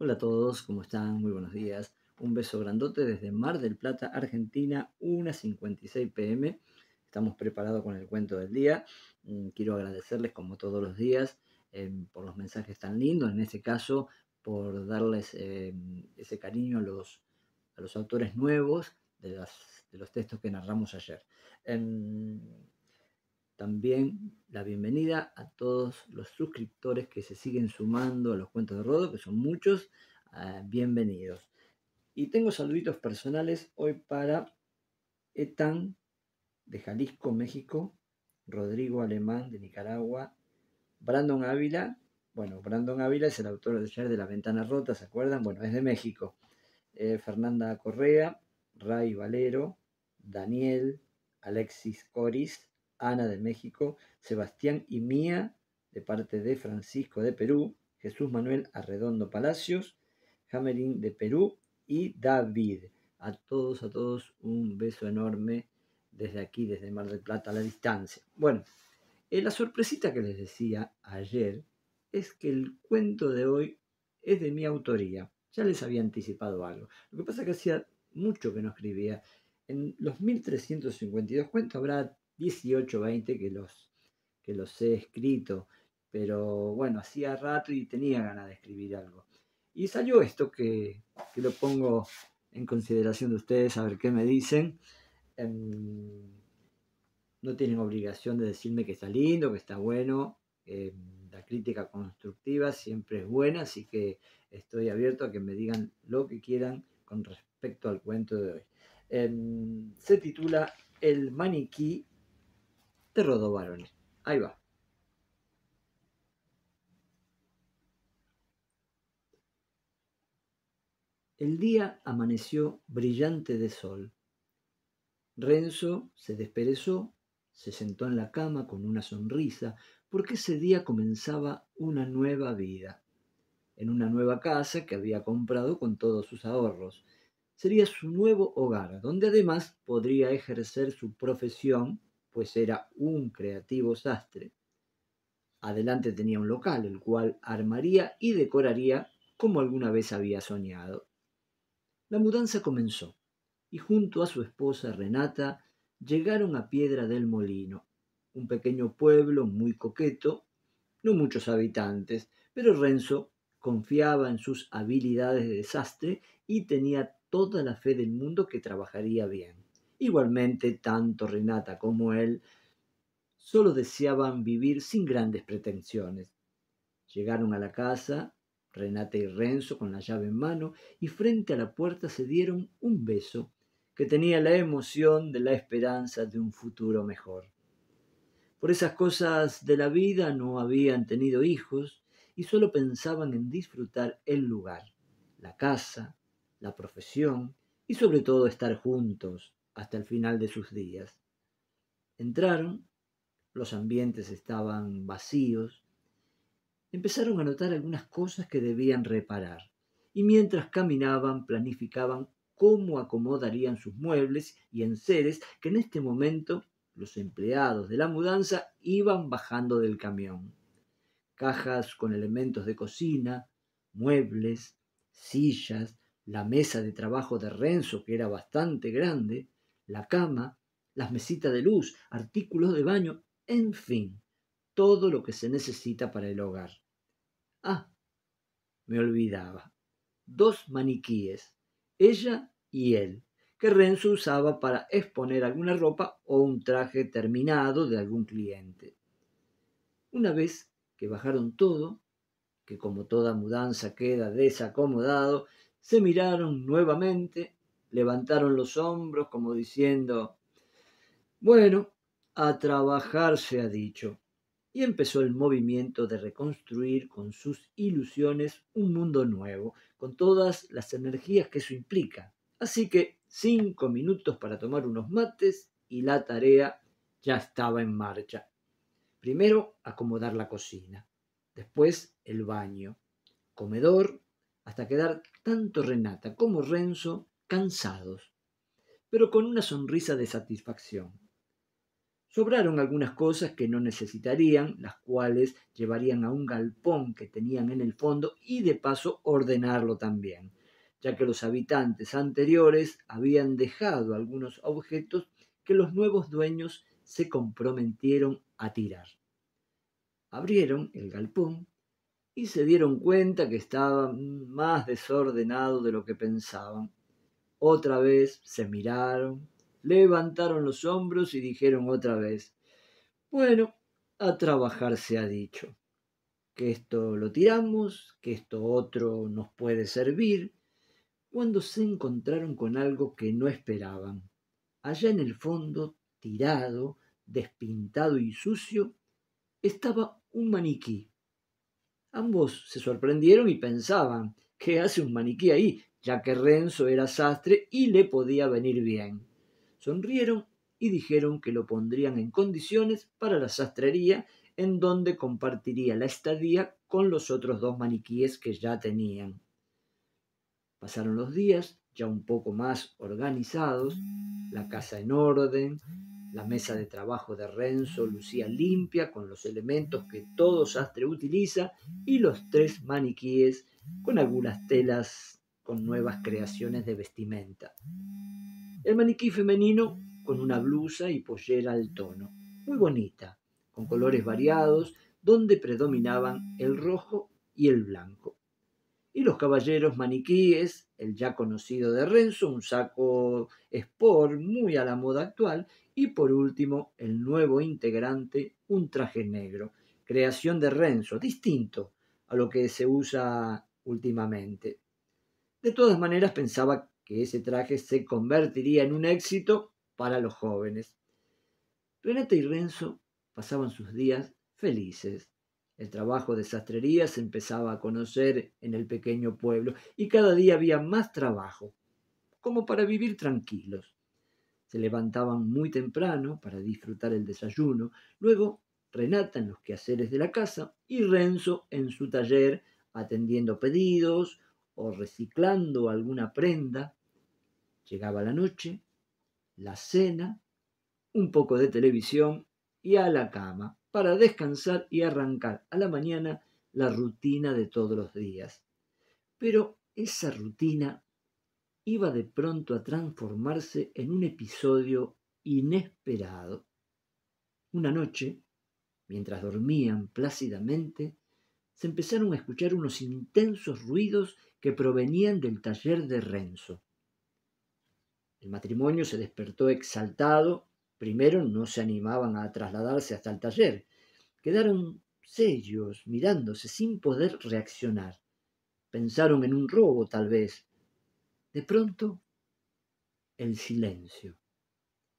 Hola a todos, ¿cómo están? Muy buenos días. Un beso grandote desde Mar del Plata, Argentina, 1.56 pm. Estamos preparados con el cuento del día. Mm, quiero agradecerles como todos los días em, por los mensajes tan lindos, en este caso por darles em, ese cariño a los, los autores nuevos de, los textos que narramos ayer. Em, también la bienvenida a todos los suscriptores que se siguen sumando a los cuentos de Rodo, que son muchos. Ah, bienvenidos. Y tengo saluditos personales hoy para Etan de Jalisco, México, Rodrigo Alemán de Nicaragua, Brandon Ávila. Bueno, Brandon Ávila es el autor de ayer de La Ventana Rota, ¿se acuerdan? Bueno, es de México. Eh, Fernanda Correa, Ray Valero, Daniel, Alexis Coris, Ana de México, Sebastián y Mía, de parte de Francisco de Perú, Jesús Manuel Arredondo Palacios, Jamerín de Perú y David. A todos, a todos un beso enorme desde aquí, desde Mar del Plata, a la distancia. Bueno, eh, la sorpresita que les decía ayer es que el cuento de hoy es de mi autoría. Ya les había anticipado algo. Lo que pasa es que hacía mucho que no escribía. En los 1352 cuentos habrá 18, 20 que los, que los he escrito, pero bueno, hacía rato y tenía ganas de escribir algo. Y salió esto que, lo pongo en consideración de ustedes, a ver qué me dicen. Em, no tienen obligación de decirme que está lindo, que está bueno. Em, la crítica constructiva siempre es buena, así que estoy abierto a que me digan lo que quieran con respecto al cuento de hoy. Em, se titula El maniquí de Ahí va. El día amaneció brillante de sol. Renzo se desperezó, se sentó en la cama con una sonrisa, porque ese día comenzaba una nueva vida, en una nueva casa que había comprado con todos sus ahorros. Sería su nuevo hogar, donde además podría ejercer su profesión pues era un creativo sastre. Adelante tenía un local, el cual armaría y decoraría como alguna vez había soñado. La mudanza comenzó, y junto a su esposa Renata llegaron a Piedra del Molino, un pequeño pueblo muy coqueto, no muchos habitantes, pero Renzo confiaba en sus habilidades de desastre y tenía toda la fe del mundo que trabajaría bien. Igualmente, tanto Renata como él solo deseaban vivir sin grandes pretensiones. Llegaron a la casa, Renata y Renzo con la llave en mano, y frente a la puerta se dieron un beso que tenía la emoción de la esperanza de un futuro mejor. Por esas cosas de la vida no habían tenido hijos y solo pensaban en disfrutar el lugar, la casa, la profesión y sobre todo estar juntos, hasta el final de sus días. Entraron, los ambientes estaban vacíos, empezaron a notar algunas cosas que debían reparar, y mientras caminaban planificaban cómo acomodarían sus muebles y enseres que en este momento los empleados de la mudanza iban bajando del camión. Cajas con elementos de cocina, muebles, sillas, la mesa de trabajo de Renzo, que era bastante grande, la cama, las mesitas de luz, artículos de baño, en fin, todo lo que se necesita para el hogar. Ah, me olvidaba. Dos maniquíes, ella y él, que Renzo usaba para exponer alguna ropa o un traje terminado de algún cliente. Una vez que bajaron todo, que como toda mudanza queda desacomodado, se miraron nuevamente levantaron los hombros como diciendo, bueno, a trabajar se ha dicho. Y empezó el movimiento de reconstruir con sus ilusiones un mundo nuevo, con todas las energías que eso implica. Así que cinco minutos para tomar unos mates y la tarea ya estaba en marcha. Primero acomodar la cocina, después el baño, comedor, hasta quedar tanto Renata como Renzo cansados, pero con una sonrisa de satisfacción. Sobraron algunas cosas que no necesitarían, las cuales llevarían a un galpón que tenían en el fondo y de paso ordenarlo también, ya que los habitantes anteriores habían dejado algunos objetos que los nuevos dueños se comprometieron a tirar. Abrieron el galpón y se dieron cuenta que estaba más desordenado de lo que pensaban otra vez se miraron, levantaron los hombros y dijeron otra vez, bueno, a trabajar se ha dicho, que esto lo tiramos, que esto otro nos puede servir, cuando se encontraron con algo que no esperaban. Allá en el fondo, tirado, despintado y sucio, estaba un maniquí. Ambos se sorprendieron y pensaban, ¿qué hace un maniquí ahí? ya que Renzo era sastre y le podía venir bien. Sonrieron y dijeron que lo pondrían en condiciones para la sastrería, en donde compartiría la estadía con los otros dos maniquíes que ya tenían. Pasaron los días, ya un poco más organizados, la casa en orden, la mesa de trabajo de Renzo lucía limpia con los elementos que todo sastre utiliza y los tres maniquíes con algunas telas con nuevas mm. creaciones de vestimenta. El maniquí femenino con una blusa y pollera al tono, muy bonita, con colores variados, donde predominaban el rojo y el blanco. Y los caballeros maniquíes, el ya conocido de Renzo, un saco sport muy a la moda actual, y por último, el nuevo integrante, un traje negro, creación de Renzo, distinto a lo que se usa últimamente. De todas maneras pensaba que ese traje se convertiría en un éxito para los jóvenes. Renata y Renzo pasaban sus días felices. El trabajo de sastrería se empezaba a conocer en el pequeño pueblo y cada día había más trabajo, como para vivir tranquilos. Se levantaban muy temprano para disfrutar el desayuno, luego Renata en los quehaceres de la casa y Renzo en su taller atendiendo pedidos o reciclando alguna prenda. Llegaba la noche, la cena, un poco de televisión y a la cama para descansar y arrancar a la mañana la rutina de todos los días. Pero esa rutina iba de pronto a transformarse en un episodio inesperado. Una noche, mientras dormían plácidamente, se empezaron a escuchar unos intensos ruidos que provenían del taller de Renzo. El matrimonio se despertó exaltado. Primero no se animaban a trasladarse hasta el taller. Quedaron sellos, mirándose sin poder reaccionar. Pensaron en un robo, tal vez. De pronto, el silencio.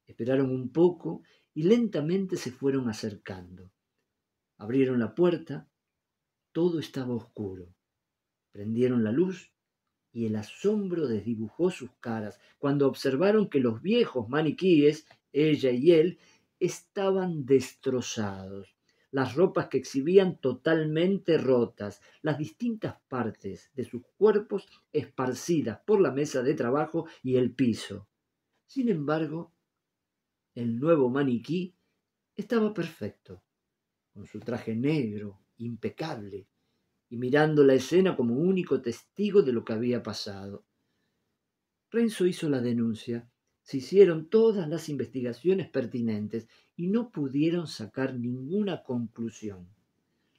Esperaron un poco y lentamente se fueron acercando. Abrieron la puerta todo estaba oscuro. Prendieron la luz y el asombro desdibujó sus caras cuando observaron que los viejos maniquíes, ella y él, estaban destrozados, las ropas que exhibían totalmente rotas, las distintas partes de sus cuerpos esparcidas por la mesa de trabajo y el piso. Sin embargo, el nuevo maniquí estaba perfecto, con su traje negro, impecable, y mirando la escena como único testigo de lo que había pasado. Renzo hizo la denuncia, se hicieron todas las investigaciones pertinentes y no pudieron sacar ninguna conclusión.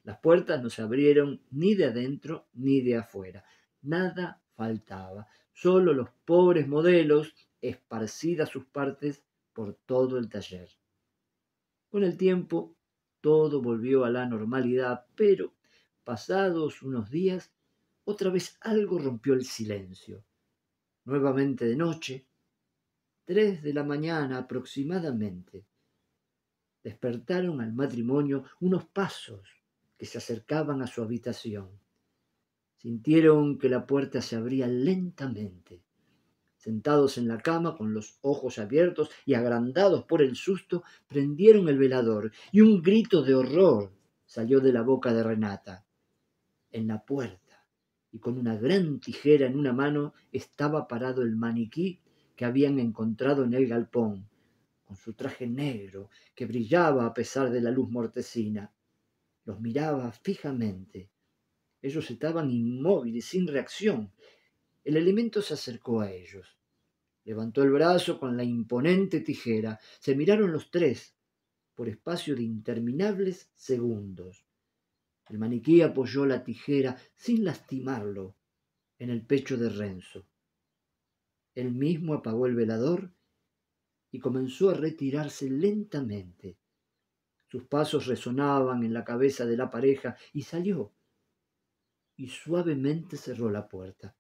Las puertas no se abrieron ni de adentro ni de afuera. Nada faltaba. Solo los pobres modelos, esparcidas sus partes por todo el taller. Con el tiempo, todo volvió a la normalidad, pero pasados unos días, otra vez algo rompió el silencio. Nuevamente de noche, tres de la mañana aproximadamente, despertaron al matrimonio unos pasos que se acercaban a su habitación. Sintieron que la puerta se abría lentamente. Sentados en la cama, con los ojos abiertos y agrandados por el susto, prendieron el velador y un grito de horror salió de la boca de Renata. En la puerta, y con una gran tijera en una mano, estaba parado el maniquí que habían encontrado en el galpón, con su traje negro que brillaba a pesar de la luz mortecina. Los miraba fijamente. Ellos estaban inmóviles, sin reacción, el elemento se acercó a ellos. Levantó el brazo con la imponente tijera. Se miraron los tres por espacio de interminables segundos. El maniquí apoyó la tijera sin lastimarlo en el pecho de Renzo. Él mismo apagó el velador y comenzó a retirarse lentamente. Sus pasos resonaban en la cabeza de la pareja y salió y suavemente cerró la puerta.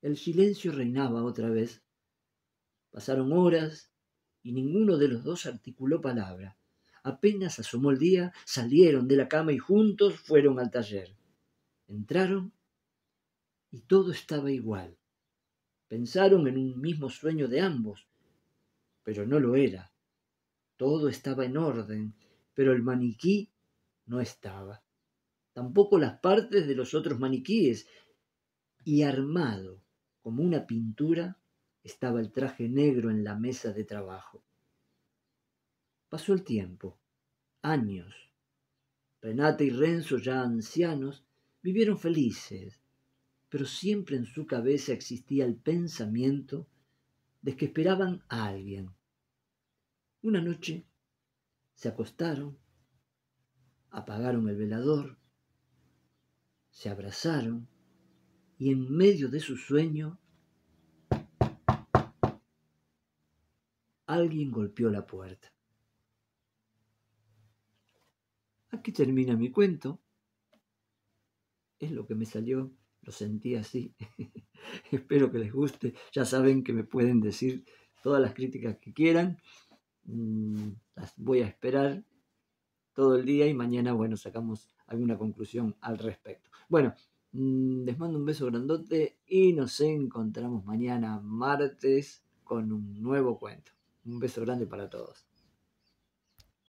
El silencio reinaba otra vez. Pasaron horas y ninguno de los dos articuló palabra. Apenas asomó el día, salieron de la cama y juntos fueron al taller. Entraron y todo estaba igual. Pensaron en un mismo sueño de ambos, pero no lo era. Todo estaba en orden, pero el maniquí no estaba. Tampoco las partes de los otros maniquíes. Y armado como una pintura, estaba el traje negro en la mesa de trabajo. Pasó el tiempo, años. Renata y Renzo, ya ancianos, vivieron felices, pero siempre en su cabeza existía el pensamiento de que esperaban a alguien. Una noche se acostaron, apagaron el velador, se abrazaron, y en medio de su sueño alguien golpeó la puerta. Aquí termina mi cuento. Es lo que me salió, lo sentí así. Espero que les guste. Ya saben que me pueden decir todas las críticas que quieran. Mm, las voy a esperar todo el día y mañana, bueno, sacamos alguna conclusión al respecto. Bueno, Mm, les mando un beso grandote y nos encontramos mañana martes con un nuevo cuento. Un beso grande para todos.